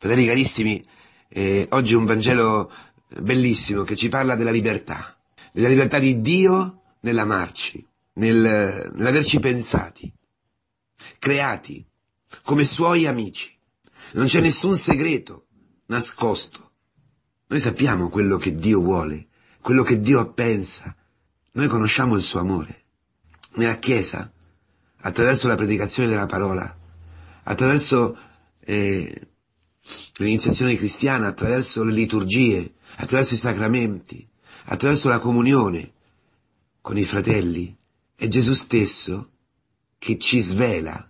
Fratelli carissimi, eh, oggi un Vangelo bellissimo che ci parla della libertà, della libertà di Dio nell'amarci, nel, nell'averci pensati, creati come suoi amici. Non c'è nessun segreto nascosto. Noi sappiamo quello che Dio vuole, quello che Dio pensa. Noi conosciamo il suo amore. Nella Chiesa, attraverso la predicazione della parola, attraverso eh, l'iniziazione cristiana attraverso le liturgie, attraverso i sacramenti, attraverso la comunione con i fratelli, è Gesù stesso che ci svela,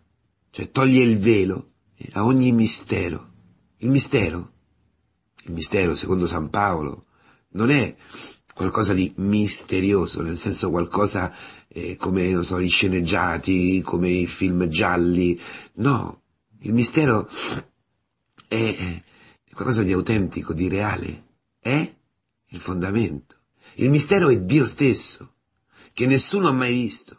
cioè toglie il velo eh, a ogni mistero. Il mistero, il mistero secondo San Paolo, non è qualcosa di misterioso, nel senso qualcosa eh, come, non so, gli sceneggiati, come i film gialli, no, il mistero è eh, eh, qualcosa di autentico, di reale, è il fondamento. Il mistero è Dio stesso, che nessuno ha mai visto,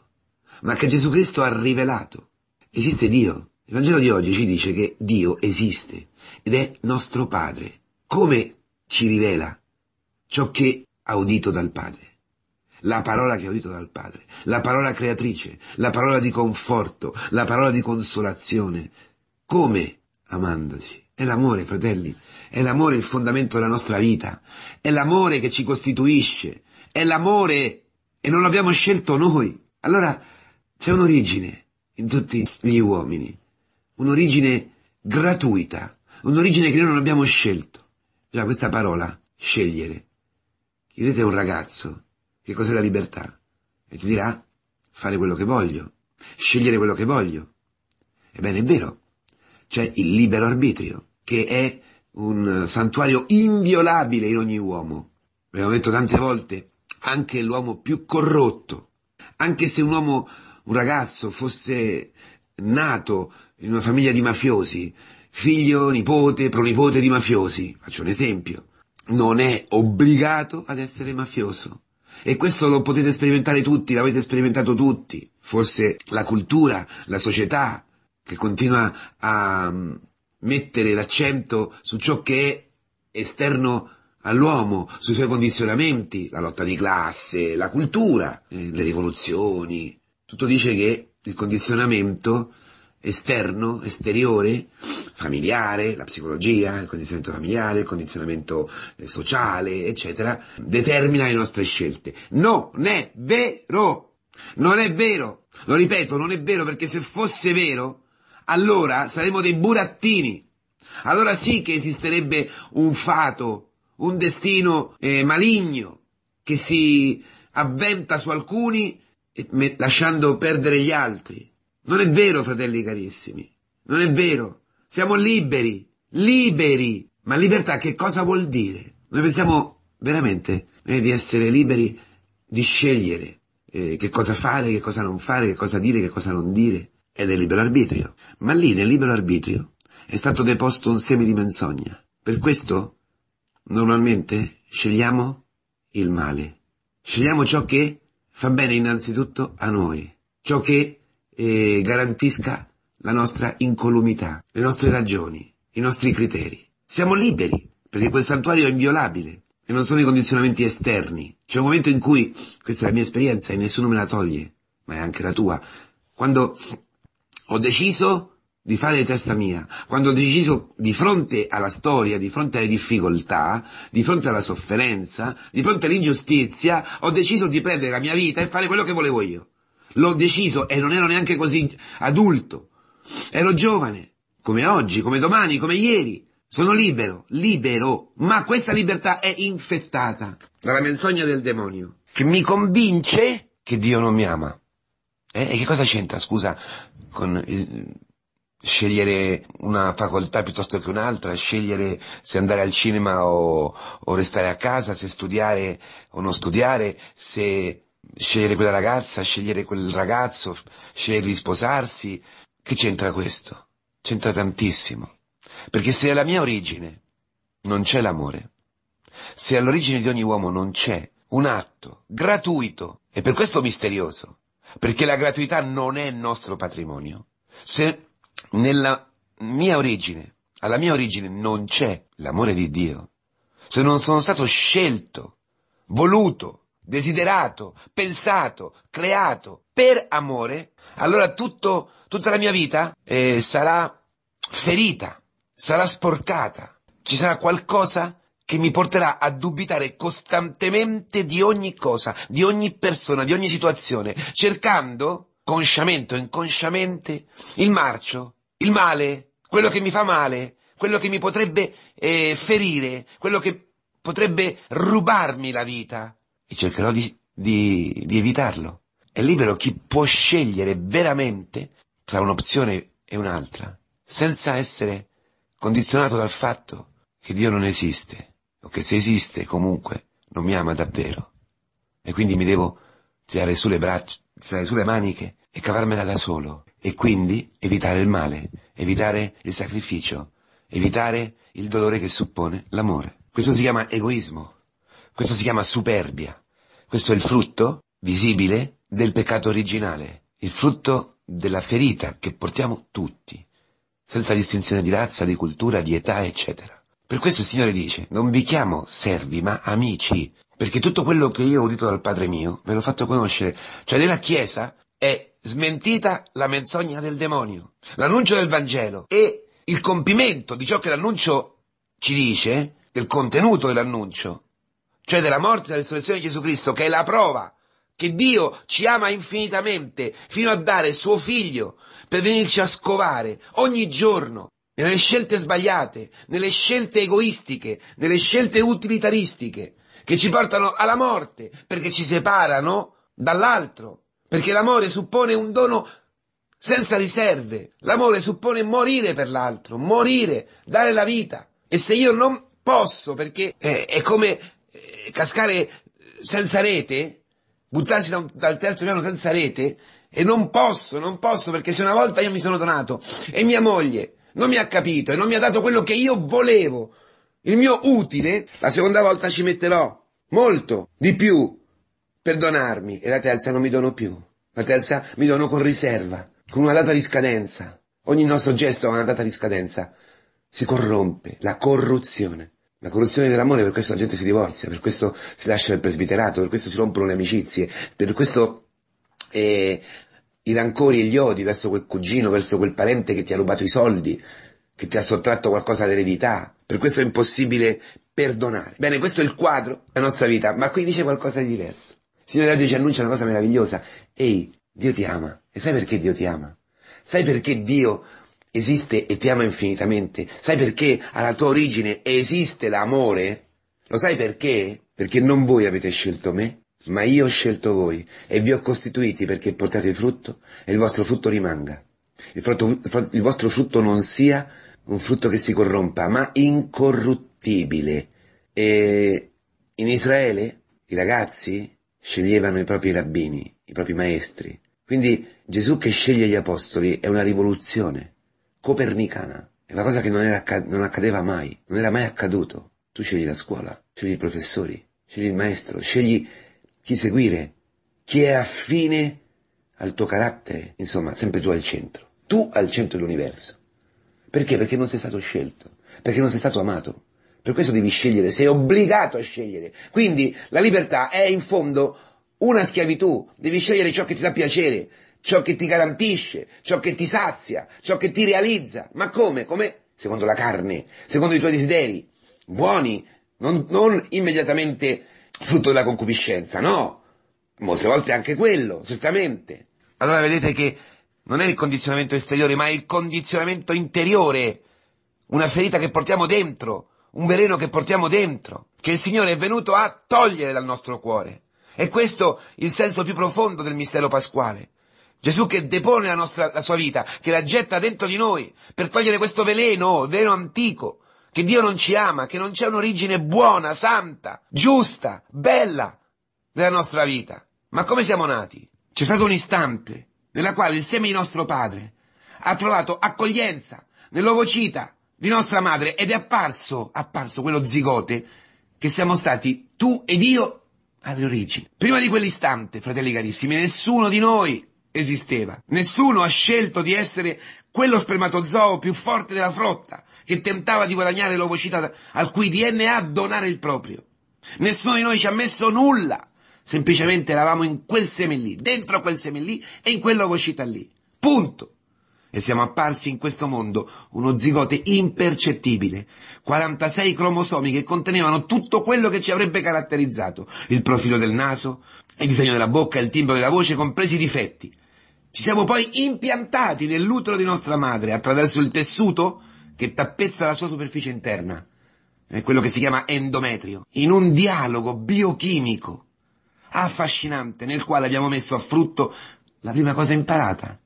ma che Gesù Cristo ha rivelato. Esiste Dio. Il Vangelo di oggi ci dice che Dio esiste ed è nostro Padre. Come ci rivela ciò che ha udito dal Padre? La parola che ha udito dal Padre, la parola creatrice, la parola di conforto, la parola di consolazione. Come amandoci? È l'amore, fratelli. È l'amore il fondamento della nostra vita. È l'amore che ci costituisce. È l'amore e non l'abbiamo scelto noi. Allora c'è un'origine in tutti gli uomini. Un'origine gratuita. Un'origine che noi non abbiamo scelto. Già questa parola, scegliere. Chiedete a un ragazzo che cos'è la libertà e ti dirà fare quello che voglio, scegliere quello che voglio. Ebbene è vero, c'è il libero arbitrio che è un santuario inviolabile in ogni uomo. Ve detto tante volte, anche l'uomo più corrotto, anche se un uomo, un ragazzo fosse nato in una famiglia di mafiosi, figlio, nipote, pronipote di mafiosi, faccio un esempio, non è obbligato ad essere mafioso. E questo lo potete sperimentare tutti, l'avete sperimentato tutti. Forse la cultura, la società, che continua a mettere l'accento su ciò che è esterno all'uomo, sui suoi condizionamenti, la lotta di classe, la cultura, mm. le rivoluzioni. Tutto dice che il condizionamento esterno, esteriore, familiare, la psicologia, il condizionamento familiare, il condizionamento eh, sociale, eccetera, determina le nostre scelte. Non è vero! Non è vero! Lo ripeto, non è vero perché se fosse vero, allora saremo dei burattini. Allora sì che esisterebbe un fato, un destino eh, maligno che si avventa su alcuni lasciando perdere gli altri. Non è vero, fratelli carissimi, non è vero. Siamo liberi, liberi. Ma libertà che cosa vuol dire? Noi pensiamo veramente eh, di essere liberi di scegliere eh, che cosa fare, che cosa non fare, che cosa dire, che cosa non dire e del libero arbitrio. Ma lì nel libero arbitrio è stato deposto un seme di menzogna. Per questo, normalmente, scegliamo il male. Scegliamo ciò che fa bene innanzitutto a noi, ciò che eh, garantisca la nostra incolumità, le nostre ragioni, i nostri criteri. Siamo liberi, perché quel santuario è inviolabile e non sono i condizionamenti esterni. C'è un momento in cui, questa è la mia esperienza e nessuno me la toglie, ma è anche la tua, quando ho deciso di fare di testa mia, quando ho deciso di fronte alla storia, di fronte alle difficoltà, di fronte alla sofferenza, di fronte all'ingiustizia, ho deciso di prendere la mia vita e fare quello che volevo io. L'ho deciso e non ero neanche così adulto. Ero giovane, come oggi, come domani, come ieri. Sono libero, libero, ma questa libertà è infettata dalla menzogna del demonio, che mi convince che Dio non mi ama. Eh, e che cosa c'entra, scusa, con il, eh, scegliere una facoltà piuttosto che un'altra, scegliere se andare al cinema o, o restare a casa, se studiare o non studiare, se scegliere quella ragazza, scegliere quel ragazzo, scegliere di sposarsi. Che c'entra questo? C'entra tantissimo. Perché se alla mia origine non c'è l'amore, se all'origine di ogni uomo non c'è un atto gratuito e per questo misterioso perché la gratuità non è nostro patrimonio. Se nella mia origine, alla mia origine non c'è l'amore di Dio, se non sono stato scelto, voluto, desiderato, pensato, creato per amore, allora tutto, tutta la mia vita eh, sarà ferita, sarà sporcata, ci sarà qualcosa che mi porterà a dubitare costantemente di ogni cosa, di ogni persona, di ogni situazione, cercando, consciamente o inconsciamente, il marcio, il male, quello che mi fa male, quello che mi potrebbe eh, ferire, quello che potrebbe rubarmi la vita. E cercherò di, di, di evitarlo. È libero chi può scegliere veramente tra un'opzione e un'altra, senza essere condizionato dal fatto che Dio non esiste o che se esiste comunque non mi ama davvero. E quindi mi devo tirare su le braccia, tirare su le maniche e cavarmela da solo. E quindi evitare il male, evitare il sacrificio, evitare il dolore che suppone l'amore. Questo si chiama egoismo, questo si chiama superbia, questo è il frutto visibile del peccato originale, il frutto della ferita che portiamo tutti, senza distinzione di razza, di cultura, di età, eccetera. Per questo il Signore dice, non vi chiamo servi, ma amici, perché tutto quello che io ho udito dal Padre mio ve l'ho fatto conoscere. Cioè nella Chiesa è smentita la menzogna del demonio, l'annuncio del Vangelo e il compimento di ciò che l'annuncio ci dice, del contenuto dell'annuncio, cioè della morte e della risurrezione di Gesù Cristo, che è la prova che Dio ci ama infinitamente fino a dare suo figlio per venirci a scovare ogni giorno nelle scelte sbagliate, nelle scelte egoistiche, nelle scelte utilitaristiche, che ci portano alla morte, perché ci separano dall'altro, perché l'amore suppone un dono senza riserve, l'amore suppone morire per l'altro, morire, dare la vita. E se io non posso, perché è, eh, è come eh, cascare senza rete, buttarsi da un, dal terzo piano senza rete, e non posso, non posso, perché se una volta io mi sono donato e mia moglie non mi ha capito e non mi ha dato quello che io volevo. Il mio utile, la seconda volta ci metterò molto di più per donarmi e la terza non mi dono più. La terza mi dono con riserva, con una data di scadenza. Ogni nostro gesto ha una data di scadenza. Si corrompe, la corruzione. La corruzione dell'amore, per questo la gente si divorzia, per questo si lascia il presbiterato, per questo si rompono le amicizie, per questo eh, i rancori e gli odi verso quel cugino, verso quel parente che ti ha rubato i soldi, che ti ha sottratto qualcosa all'eredità. Per questo è impossibile perdonare. Bene, questo è il quadro della nostra vita, ma qui dice qualcosa di diverso. Il Signore Dio ci annuncia una cosa meravigliosa. Ehi, Dio ti ama. E sai perché Dio ti ama? Sai perché Dio esiste e ti ama infinitamente? Sai perché alla tua origine esiste l'amore? Lo sai perché? Perché non voi avete scelto me, ma io ho scelto voi e vi ho costituiti perché portate frutto e il vostro frutto rimanga. Il, frutto, il vostro frutto non sia un frutto che si corrompa, ma incorruttibile. E in Israele i ragazzi sceglievano i propri rabbini, i propri maestri. Quindi Gesù che sceglie gli apostoli è una rivoluzione copernicana. È una cosa che non, era, non accadeva mai, non era mai accaduto. Tu scegli la scuola, scegli i professori, scegli il maestro, scegli chi seguire, chi è affine al tuo carattere, insomma, sempre tu al centro, tu al centro dell'universo. Perché? Perché non sei stato scelto, perché non sei stato amato. Per questo devi scegliere, sei obbligato a scegliere. Quindi la libertà è in fondo una schiavitù, devi scegliere ciò che ti dà piacere, ciò che ti garantisce, ciò che ti sazia, ciò che ti realizza. Ma come? Come? Secondo la carne, secondo i tuoi desideri, buoni, non, non immediatamente frutto della concupiscenza, no, molte volte anche quello, certamente. Allora vedete che non è il condizionamento esteriore, ma è il condizionamento interiore, una ferita che portiamo dentro, un veleno che portiamo dentro, che il Signore è venuto a togliere dal nostro cuore. E questo il senso più profondo del mistero pasquale. Gesù che depone la, nostra, la sua vita, che la getta dentro di noi, per togliere questo veleno, veleno antico, che Dio non ci ama, che non c'è un'origine buona, santa, giusta, bella della nostra vita. Ma come siamo nati? C'è stato un istante nella quale il seme di nostro padre ha trovato accoglienza nell'ovocita di nostra madre ed è apparso, apparso quello zigote che siamo stati tu ed io alle origini. Prima di quell'istante, fratelli carissimi, nessuno di noi esisteva. Nessuno ha scelto di essere quello spermatozoo più forte della frotta, che tentava di guadagnare l'ovocità al cui DNA donare il proprio. Nessuno di noi ci ha messo nulla, semplicemente eravamo in quel seme lì, dentro quel seme lì e in quell'ovocità lì. Punto. E siamo apparsi in questo mondo uno zigote impercettibile, 46 cromosomi che contenevano tutto quello che ci avrebbe caratterizzato, il profilo del naso, il disegno della bocca, il timbro della voce, compresi i difetti. Ci siamo poi impiantati nell'utero di nostra madre attraverso il tessuto che tappezza la sua superficie interna, è quello che si chiama endometrio, in un dialogo biochimico affascinante nel quale abbiamo messo a frutto la prima cosa imparata,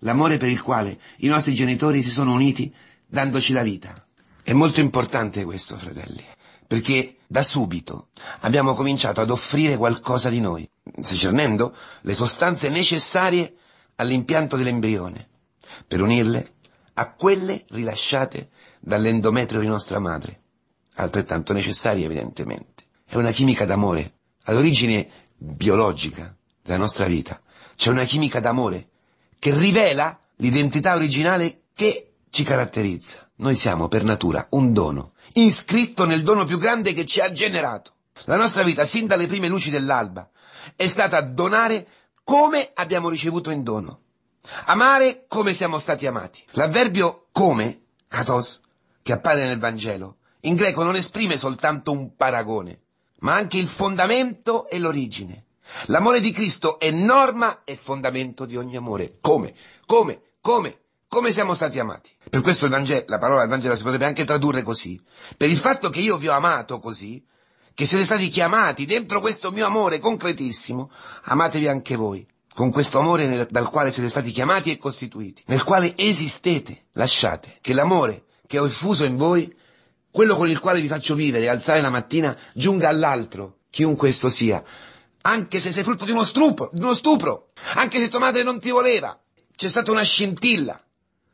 l'amore per il quale i nostri genitori si sono uniti dandoci la vita. È molto importante questo, fratelli, perché da subito abbiamo cominciato ad offrire qualcosa di noi, secernendo le sostanze necessarie all'impianto dell'embrione, per unirle a quelle rilasciate dall'endometrio di nostra madre, altrettanto necessarie evidentemente. È una chimica d'amore, all'origine biologica della nostra vita. C'è una chimica d'amore che rivela l'identità originale che ci caratterizza. Noi siamo per natura un dono, iscritto nel dono più grande che ci ha generato. La nostra vita, sin dalle prime luci dell'alba, è stata donare come abbiamo ricevuto in dono. Amare come siamo stati amati. L'avverbio come, katos, che appare nel Vangelo, in greco non esprime soltanto un paragone, ma anche il fondamento e l'origine. L'amore di Cristo è norma e fondamento di ogni amore. Come? Come? Come? Come siamo stati amati? Per questo Vangelo, la parola del Vangelo si potrebbe anche tradurre così. Per il fatto che io vi ho amato così, che siete stati chiamati dentro questo mio amore concretissimo, amatevi anche voi con questo amore nel, dal quale siete stati chiamati e costituiti, nel quale esistete. Lasciate che l'amore che ho effuso in voi, quello con il quale vi faccio vivere e alzare la mattina, giunga all'altro, chiunque esso sia, anche se sei frutto di uno stupro, di uno stupro, anche se tua madre non ti voleva. C'è stata una scintilla,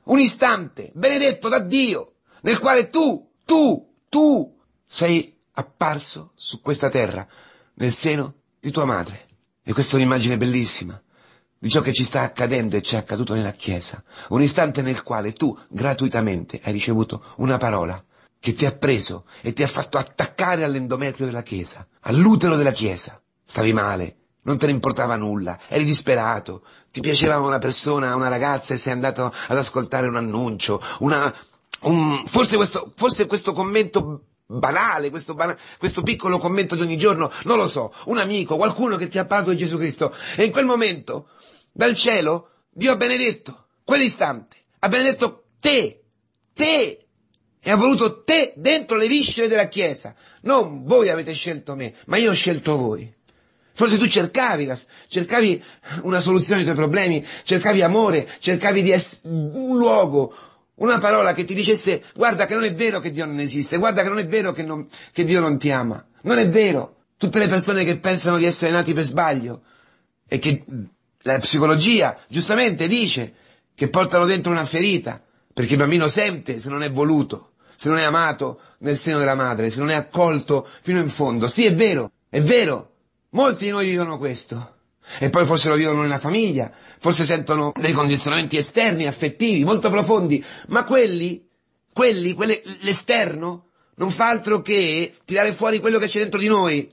un istante benedetto da Dio, nel quale tu, tu, tu sei apparso su questa terra, nel seno di tua madre. E questa è un'immagine bellissima, di ciò che ci sta accadendo e ci è accaduto nella Chiesa, un istante nel quale tu gratuitamente hai ricevuto una parola che ti ha preso e ti ha fatto attaccare all'endometrio della Chiesa, all'utero della Chiesa. Stavi male, non te ne importava nulla, eri disperato, ti piaceva una persona, una ragazza e sei andato ad ascoltare un annuncio, una, un, forse, questo, forse questo commento banale, questo, bana- questo piccolo commento di ogni giorno, non lo so, un amico, qualcuno che ti ha parlato di Gesù Cristo. E in quel momento, dal cielo, Dio ha benedetto quell'istante, ha benedetto te, te, e ha voluto te dentro le viscere della Chiesa. Non voi avete scelto me, ma io ho scelto voi. Forse tu cercavi, la, cercavi una soluzione ai tuoi problemi, cercavi amore, cercavi di essere un luogo, una parola che ti dicesse guarda che non è vero che Dio non esiste, guarda che non è vero che, non, che Dio non ti ama. Non è vero. Tutte le persone che pensano di essere nati per sbaglio e che la psicologia giustamente dice che portano dentro una ferita, perché il bambino sente se non è voluto, se non è amato nel seno della madre, se non è accolto fino in fondo. Sì, è vero, è vero. Molti di noi dicono questo. E poi forse lo vivono nella famiglia, forse sentono dei condizionamenti esterni, affettivi, molto profondi, ma quelli, quelli, quelli l'esterno, non fa altro che tirare fuori quello che c'è dentro di noi.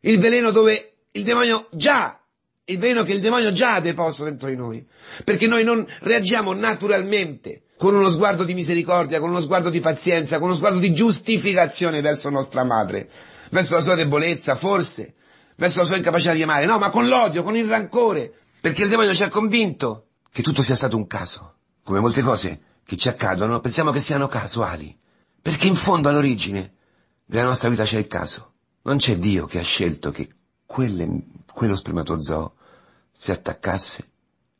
Il veleno dove il demonio già, il veleno che il demonio già ha deposto dentro di noi. Perché noi non reagiamo naturalmente con uno sguardo di misericordia, con uno sguardo di pazienza, con uno sguardo di giustificazione verso nostra madre, verso la sua debolezza, forse, verso la sua incapacità di amare, no, ma con l'odio, con il rancore, perché il demonio ci ha convinto che tutto sia stato un caso. Come molte cose che ci accadono, pensiamo che siano casuali, perché in fondo all'origine della nostra vita c'è il caso. Non c'è Dio che ha scelto che quelle, quello spermatozoo si attaccasse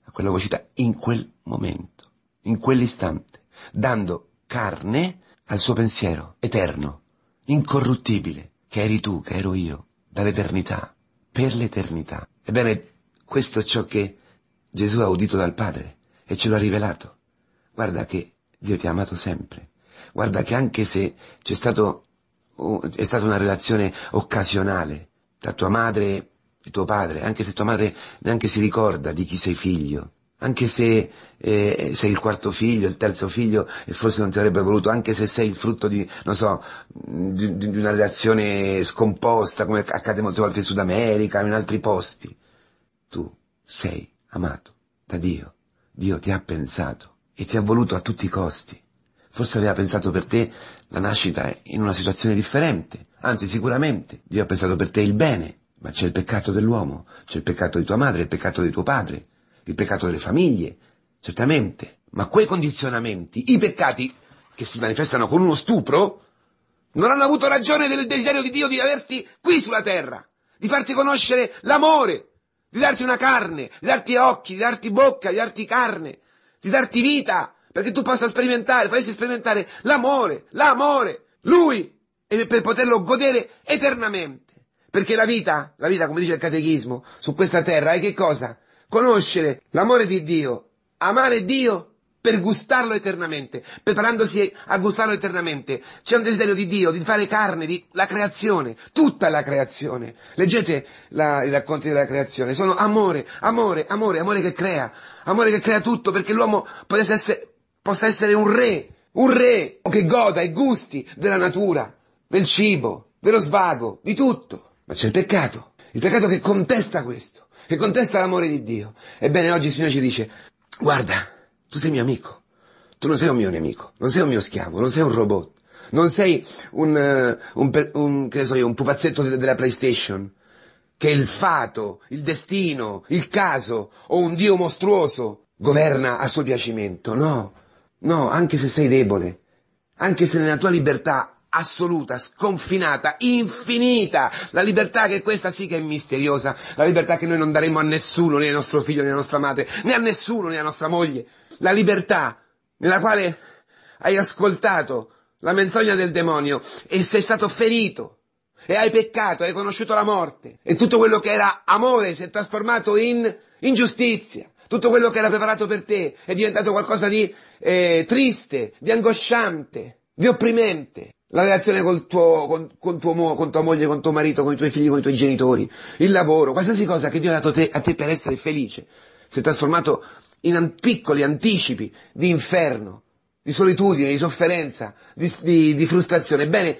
a quella vocità in quel momento, in quell'istante, dando carne al suo pensiero eterno, incorruttibile, che eri tu, che ero io, dall'eternità, per l'eternità. Ebbene, questo è ciò che Gesù ha udito dal Padre e ce lo ha rivelato. Guarda che Dio ti ha amato sempre. Guarda che anche se c'è stato, è stata una relazione occasionale tra tua madre e tuo padre, anche se tua madre neanche si ricorda di chi sei figlio, anche se eh, sei il quarto figlio, il terzo figlio e forse non ti avrebbe voluto, anche se sei il frutto di, non so, di, di una relazione scomposta come accade molte volte in Sud America, in altri posti, tu sei amato da Dio, Dio ti ha pensato e ti ha voluto a tutti i costi. Forse aveva pensato per te la nascita in una situazione differente, anzi sicuramente Dio ha pensato per te il bene, ma c'è il peccato dell'uomo, c'è il peccato di tua madre, il peccato di tuo padre, il peccato delle famiglie, certamente, ma quei condizionamenti, i peccati che si manifestano con uno stupro, non hanno avuto ragione del desiderio di Dio di averti qui sulla terra, di farti conoscere l'amore, di darti una carne, di darti occhi, di darti bocca, di darti carne, di darti vita, perché tu possa sperimentare, potessi sperimentare l'amore, l'amore, Lui, e per poterlo godere eternamente. Perché la vita, la vita come dice il catechismo, su questa terra è che cosa? conoscere l'amore di Dio, amare Dio per gustarlo eternamente, preparandosi a gustarlo eternamente. C'è un desiderio di Dio, di fare carne, di la creazione, tutta la creazione. Leggete la, i racconti della creazione, sono amore, amore, amore, amore che crea, amore che crea tutto perché l'uomo possa essere, possa essere un re, un re che goda e gusti della natura, del cibo, dello svago, di tutto. Ma c'è il peccato, il peccato che contesta questo che contesta l'amore di Dio. Ebbene, oggi il Signore ci dice, guarda, tu sei mio amico, tu non sei un mio nemico, non sei un mio schiavo, non sei un robot, non sei un, eh, un, un, so io, un pupazzetto de- della PlayStation, che il fato, il destino, il caso o un Dio mostruoso governa a suo piacimento. No, no, anche se sei debole, anche se nella tua libertà assoluta, sconfinata, infinita, la libertà che questa sì che è misteriosa, la libertà che noi non daremo a nessuno, né a nostro figlio, né a nostra madre, né a nessuno, né a nostra moglie, la libertà nella quale hai ascoltato la menzogna del demonio e sei stato ferito e hai peccato, hai conosciuto la morte e tutto quello che era amore si è trasformato in ingiustizia. Tutto quello che era preparato per te è diventato qualcosa di eh, triste, di angosciante, di opprimente la relazione con, tuo, con, con, tuo, con, tua moglie, con tuo marito, con i tuoi figli, con i tuoi genitori, il lavoro, qualsiasi cosa che Dio ha dato te, a te per essere felice, si è trasformato in an- piccoli anticipi di inferno, di solitudine, di sofferenza, di, di, di frustrazione. Ebbene,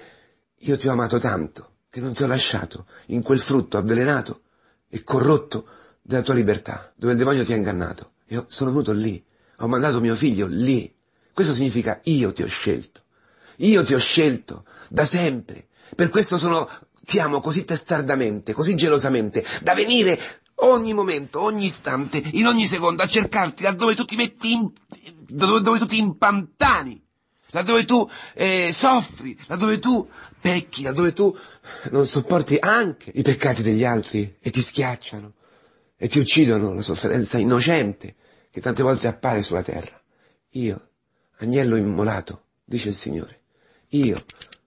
io ti ho amato tanto che non ti ho lasciato in quel frutto avvelenato e corrotto della tua libertà, dove il demonio ti ha ingannato. Io sono venuto lì, ho mandato mio figlio lì. Questo significa io ti ho scelto. Io ti ho scelto da sempre. Per questo sono, ti amo così testardamente, così gelosamente, da venire ogni momento, ogni istante, in ogni secondo a cercarti dove tu ti metti in, laddove, dove tu ti impantani, dove tu eh, soffri, dove tu pecchi, dove tu non sopporti anche i peccati degli altri e ti schiacciano e ti uccidono la sofferenza innocente che tante volte appare sulla terra. Io, agnello immolato, dice il Signore, io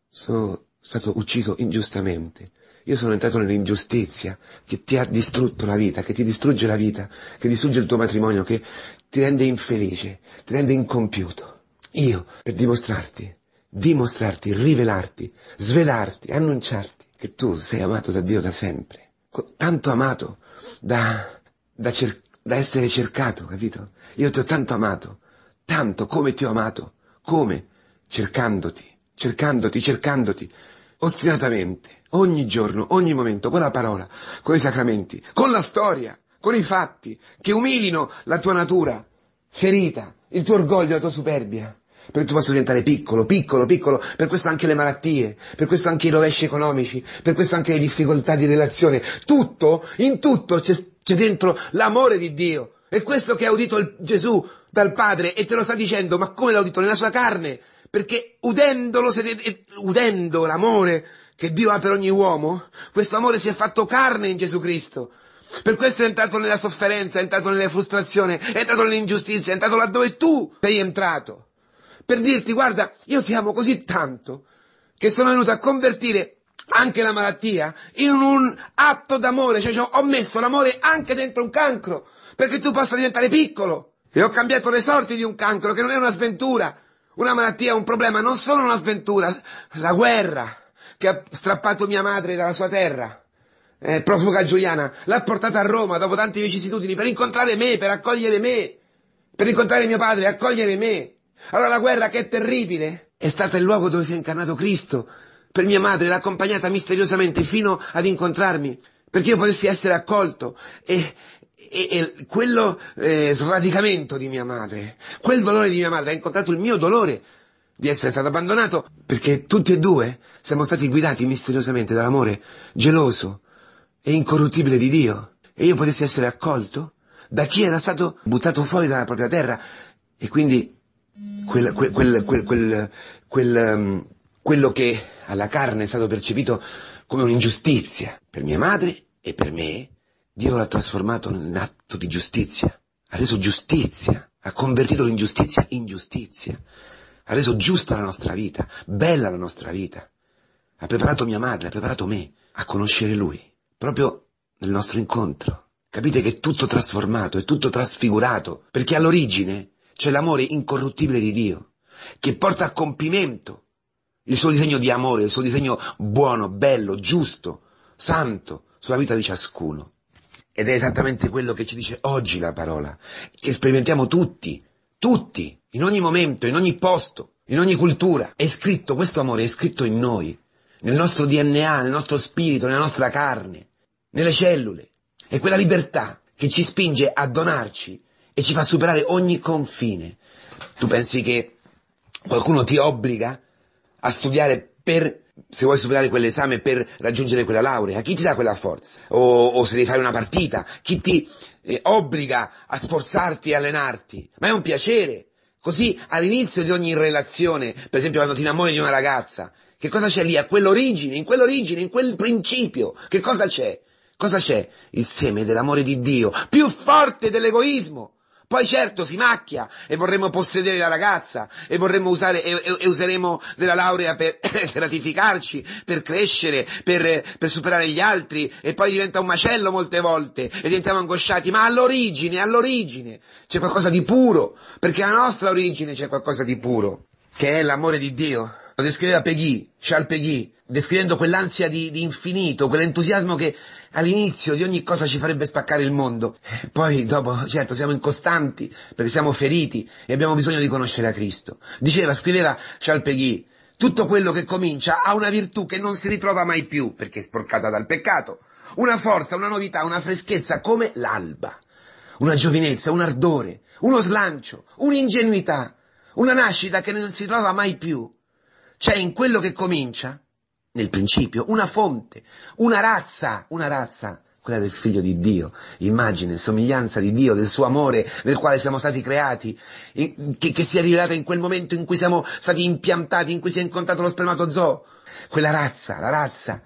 sono stato ucciso ingiustamente. Io sono entrato nell'ingiustizia che ti ha distrutto la vita, che ti distrugge la vita, che distrugge il tuo matrimonio, che ti rende infelice, ti rende incompiuto. Io, per dimostrarti, dimostrarti, rivelarti, svelarti, annunciarti che tu sei amato da Dio da sempre, tanto amato da, da, cer- da essere cercato, capito? Io ti ho tanto amato, tanto come ti ho amato, come cercandoti cercandoti, cercandoti, ostinatamente, ogni giorno, ogni momento, con la parola, con i sacramenti, con la storia, con i fatti, che umilino la tua natura ferita, il tuo orgoglio, la tua superbia. Perché tu possa diventare piccolo, piccolo, piccolo, per questo anche le malattie, per questo anche i rovesci economici, per questo anche le difficoltà di relazione. Tutto, in tutto c'è, c'è dentro l'amore di Dio. E questo che ha udito Gesù dal Padre e te lo sta dicendo, ma come l'ha udito? Nella sua carne, perché udendolo, eh, udendo l'amore che Dio ha per ogni uomo, questo amore si è fatto carne in Gesù Cristo. Per questo è entrato nella sofferenza, è entrato nella frustrazione, è entrato nell'ingiustizia, è entrato laddove tu sei entrato. Per dirti, guarda, io ti amo così tanto che sono venuto a convertire anche la malattia in un atto d'amore, cioè, cioè ho messo l'amore anche dentro un cancro, perché tu possa diventare piccolo. E ho cambiato le sorti di un cancro, che non è una sventura, una malattia, un problema, non solo una sventura, la guerra che ha strappato mia madre dalla sua terra, eh, profuga Giuliana, l'ha portata a Roma dopo tante vicissitudini per incontrare me, per accogliere me, per incontrare mio padre, accogliere me. Allora la guerra che è terribile è stata il luogo dove si è incarnato Cristo. Per mia madre l'ha accompagnata misteriosamente fino ad incontrarmi, perché io potessi essere accolto e, e, e quello eh, sradicamento di mia madre, quel dolore di mia madre ha incontrato il mio dolore di essere stato abbandonato, perché tutti e due siamo stati guidati misteriosamente dall'amore geloso e incorruttibile di Dio, e io potessi essere accolto da chi era stato buttato fuori dalla propria terra, e quindi quel, quel, quel, quel ehm, quello che alla carne è stato percepito come un'ingiustizia per mia madre e per me Dio l'ha trasformato in un atto di giustizia, ha reso giustizia, ha convertito l'ingiustizia in giustizia, ha reso giusta la nostra vita, bella la nostra vita, ha preparato mia madre, ha preparato me a conoscere Lui, proprio nel nostro incontro. Capite che è tutto trasformato, è tutto trasfigurato, perché all'origine c'è l'amore incorruttibile di Dio, che porta a compimento il suo disegno di amore, il suo disegno buono, bello, giusto, santo sulla vita di ciascuno. Ed è esattamente quello che ci dice oggi la parola, che sperimentiamo tutti, tutti, in ogni momento, in ogni posto, in ogni cultura. È scritto, questo amore è scritto in noi, nel nostro DNA, nel nostro spirito, nella nostra carne, nelle cellule. È quella libertà che ci spinge a donarci e ci fa superare ogni confine. Tu pensi che qualcuno ti obbliga a studiare per se vuoi superare quell'esame per raggiungere quella laurea, chi ti dà quella forza? O, o se devi fare una partita, chi ti eh, obbliga a sforzarti e allenarti? Ma è un piacere. Così all'inizio di ogni relazione, per esempio quando ti innamori di una ragazza, che cosa c'è lì? A quell'origine, in quell'origine, in quel principio, che cosa c'è? Cosa c'è? Il seme dell'amore di Dio, più forte dell'egoismo. Poi certo si macchia e vorremmo possedere la ragazza e vorremmo usare e, e, e useremo della laurea per gratificarci, per crescere, per, per, superare gli altri e poi diventa un macello molte volte e diventiamo angosciati, ma all'origine, all'origine c'è qualcosa di puro, perché alla nostra origine c'è qualcosa di puro, che è l'amore di Dio. Lo descriveva Peggy, Charles Peggy, descrivendo quell'ansia di, di, infinito, quell'entusiasmo che all'inizio di ogni cosa ci farebbe spaccare il mondo. Poi dopo, certo, siamo incostanti perché siamo feriti e abbiamo bisogno di conoscere a Cristo. Diceva, scriveva Charles Peggy, tutto quello che comincia ha una virtù che non si ritrova mai più perché è sporcata dal peccato. Una forza, una novità, una freschezza come l'alba. Una giovinezza, un ardore, uno slancio, un'ingenuità, una nascita che non si trova mai più. C'è in quello che comincia, nel principio, una fonte, una razza, una razza, quella del figlio di Dio, immagine, somiglianza di Dio, del suo amore nel quale siamo stati creati, che, che si è rivelata in quel momento in cui siamo stati impiantati, in cui si è incontrato lo spermatozoo. Quella razza, la razza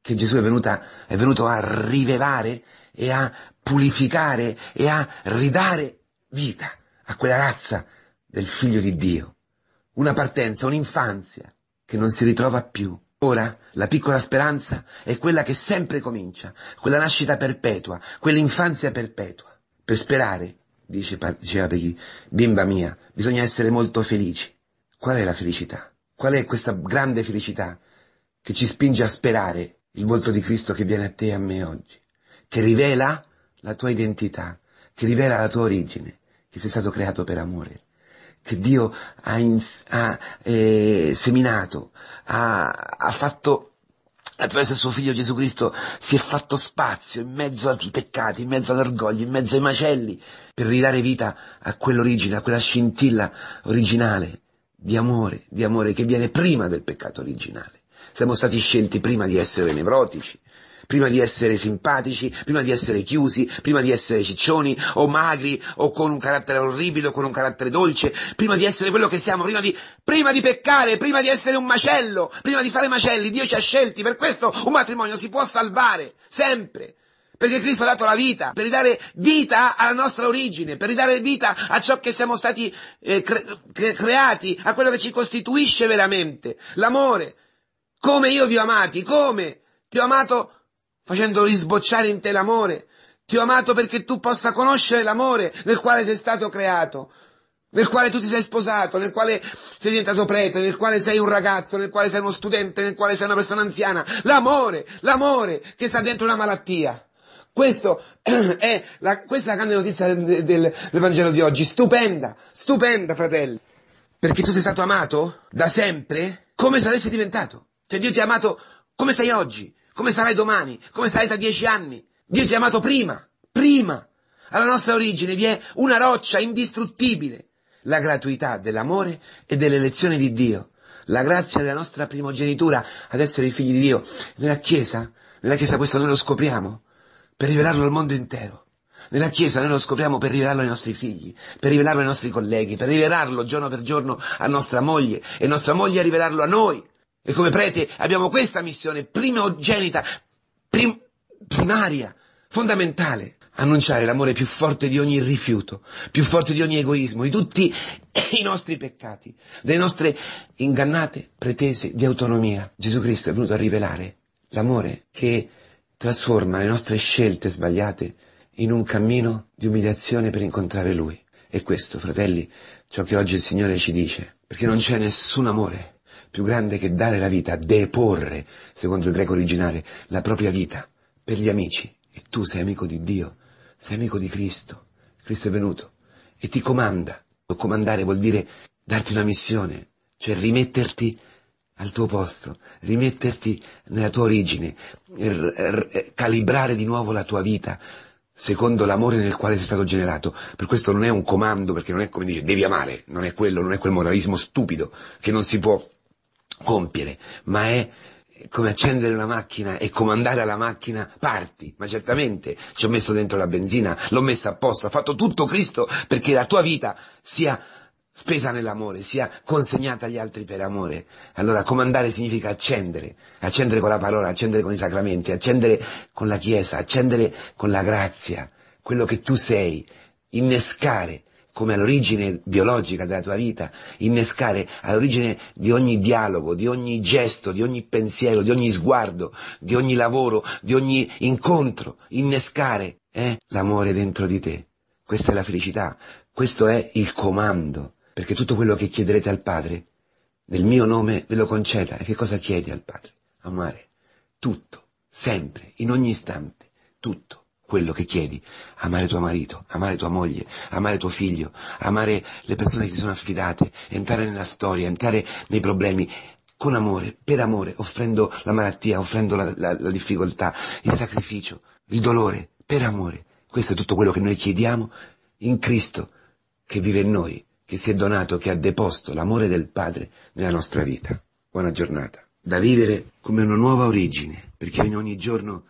che Gesù è, venuta, è venuto a rivelare e a purificare e a ridare vita a quella razza del figlio di Dio una partenza, un'infanzia che non si ritrova più. Ora, la piccola speranza è quella che sempre comincia, quella nascita perpetua, quell'infanzia perpetua. Per sperare, dice, diceva Peggy, bimba mia, bisogna essere molto felici. Qual è la felicità? Qual è questa grande felicità che ci spinge a sperare il volto di Cristo che viene a te e a me oggi, che rivela la tua identità, che rivela la tua origine, che sei stato creato per amore che Dio ha, in, ha eh, seminato, ha, ha fatto attraverso il suo figlio Gesù Cristo si è fatto spazio in mezzo ai peccati, in mezzo all'orgoglio, in mezzo ai macelli, per ridare vita a quell'origine, a quella scintilla originale di amore, di amore che viene prima del peccato originale. Siamo stati scelti prima di essere nevrotici, prima di essere simpatici, prima di essere chiusi, prima di essere ciccioni o magri o con un carattere orribile o con un carattere dolce, prima di essere quello che siamo, prima di, prima di peccare, prima di essere un macello, prima di fare macelli, Dio ci ha scelti, per questo un matrimonio si può salvare, sempre. Perché Cristo ha dato la vita, per ridare vita alla nostra origine, per ridare vita a ciò che siamo stati eh, cre- creati, a quello che ci costituisce veramente, l'amore. Come io vi ho amati, come? Ti ho amato facendo risbocciare in te l'amore. Ti ho amato perché tu possa conoscere l'amore nel quale sei stato creato, nel quale tu ti sei sposato, nel quale sei diventato prete, nel quale sei un ragazzo, nel quale sei uno studente, nel quale sei una persona anziana. L'amore, l'amore che sta dentro una malattia. Questo è la, questa è la grande notizia del, del, del Vangelo di oggi. Stupenda, stupenda, fratelli. Perché tu sei stato amato da sempre come saresti diventato. Cioè Dio ti ha amato come sei oggi. Come sarai domani? Come sarai tra dieci anni? Dio ti ha amato prima, prima. Alla nostra origine vi è una roccia indistruttibile, la gratuità dell'amore e dell'elezione di Dio, la grazia della nostra primogenitura ad essere figli di Dio. Nella Chiesa, nella Chiesa questo noi lo scopriamo per rivelarlo al mondo intero. Nella Chiesa noi lo scopriamo per rivelarlo ai nostri figli, per rivelarlo ai nostri colleghi, per rivelarlo giorno per giorno a nostra moglie e nostra moglie a rivelarlo a noi. E come prete abbiamo questa missione primogenita, prim- primaria, fondamentale. Annunciare l'amore più forte di ogni rifiuto, più forte di ogni egoismo, di tutti eh, i nostri peccati, delle nostre ingannate pretese di autonomia. Gesù Cristo è venuto a rivelare l'amore che trasforma le nostre scelte sbagliate in un cammino di umiliazione per incontrare Lui. E questo, fratelli, ciò che oggi il Signore ci dice, perché non c'è nessun amore più grande che dare la vita, deporre, secondo il greco originale, la propria vita per gli amici. E tu sei amico di Dio, sei amico di Cristo. Cristo è venuto e ti comanda. Comandare vuol dire darti una missione, cioè rimetterti al tuo posto, rimetterti nella tua origine, r- r- calibrare di nuovo la tua vita secondo l'amore nel quale sei stato generato. Per questo non è un comando, perché non è come dire devi amare, non è quello, non è quel moralismo stupido che non si può compiere, ma è come accendere la macchina e comandare alla macchina parti, ma certamente ci ho messo dentro la benzina, l'ho messa apposta, ho fatto tutto Cristo perché la tua vita sia spesa nell'amore, sia consegnata agli altri per amore. Allora comandare significa accendere, accendere con la parola, accendere con i sacramenti, accendere con la Chiesa, accendere con la grazia, quello che tu sei, innescare come all'origine biologica della tua vita, innescare all'origine di ogni dialogo, di ogni gesto, di ogni pensiero, di ogni sguardo, di ogni lavoro, di ogni incontro, innescare eh, l'amore dentro di te. Questa è la felicità, questo è il comando, perché tutto quello che chiederete al Padre, nel mio nome ve lo conceda. E che cosa chiedi al Padre? Amare tutto, sempre, in ogni istante, tutto quello che chiedi, amare tuo marito, amare tua moglie, amare tuo figlio, amare le persone che ti sono affidate, entrare nella storia, entrare nei problemi, con amore, per amore, offrendo la malattia, offrendo la, la, la difficoltà, il sacrificio, il dolore, per amore. Questo è tutto quello che noi chiediamo in Cristo, che vive in noi, che si è donato, che ha deposto l'amore del Padre nella nostra vita. Buona giornata. Da vivere come una nuova origine, perché in ogni giorno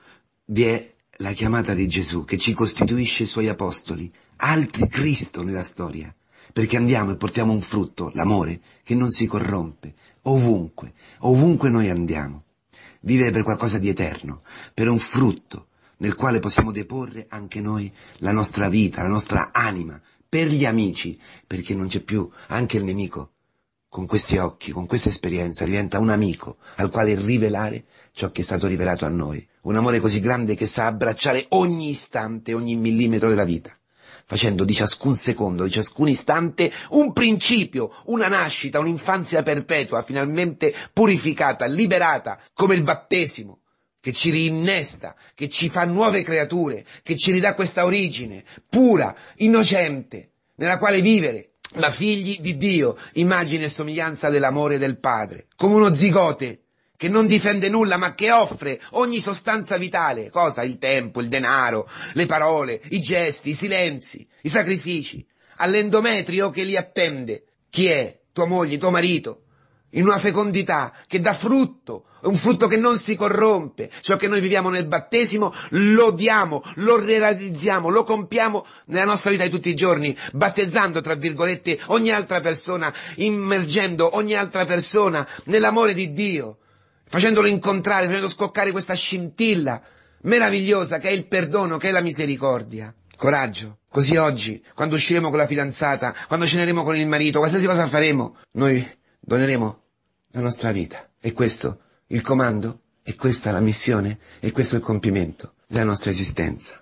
vi è la chiamata di Gesù che ci costituisce i suoi apostoli, altri Cristo nella storia, perché andiamo e portiamo un frutto, l'amore, che non si corrompe, ovunque, ovunque noi andiamo. Vivere per qualcosa di eterno, per un frutto nel quale possiamo deporre anche noi la nostra vita, la nostra anima, per gli amici, perché non c'è più anche il nemico con questi occhi, con questa esperienza, diventa un amico al quale rivelare ciò che è stato rivelato a noi. Un amore così grande che sa abbracciare ogni istante, ogni millimetro della vita, facendo di ciascun secondo, di ciascun istante un principio, una nascita, un'infanzia perpetua, finalmente purificata, liberata, come il battesimo che ci rinnesta, che ci fa nuove creature, che ci ridà questa origine pura, innocente, nella quale vivere, la figli di Dio, immagine e somiglianza dell'amore del Padre, come uno zigote che non difende nulla ma che offre ogni sostanza vitale, cosa? Il tempo, il denaro, le parole, i gesti, i silenzi, i sacrifici, all'endometrio che li attende. Chi è? Tua moglie, tuo marito, in una fecondità che dà frutto, un frutto che non si corrompe. Ciò che noi viviamo nel battesimo lo diamo, lo realizziamo, lo compiamo nella nostra vita di tutti i giorni, battezzando, tra virgolette, ogni altra persona, immergendo ogni altra persona nell'amore di Dio, facendolo incontrare, facendo scoccare questa scintilla meravigliosa che è il perdono, che è la misericordia. Coraggio. Così oggi, quando usciremo con la fidanzata, quando ceneremo con il marito, qualsiasi cosa faremo, noi doneremo la nostra vita. E questo il comando? E questa la missione? E questo il compimento della nostra esistenza.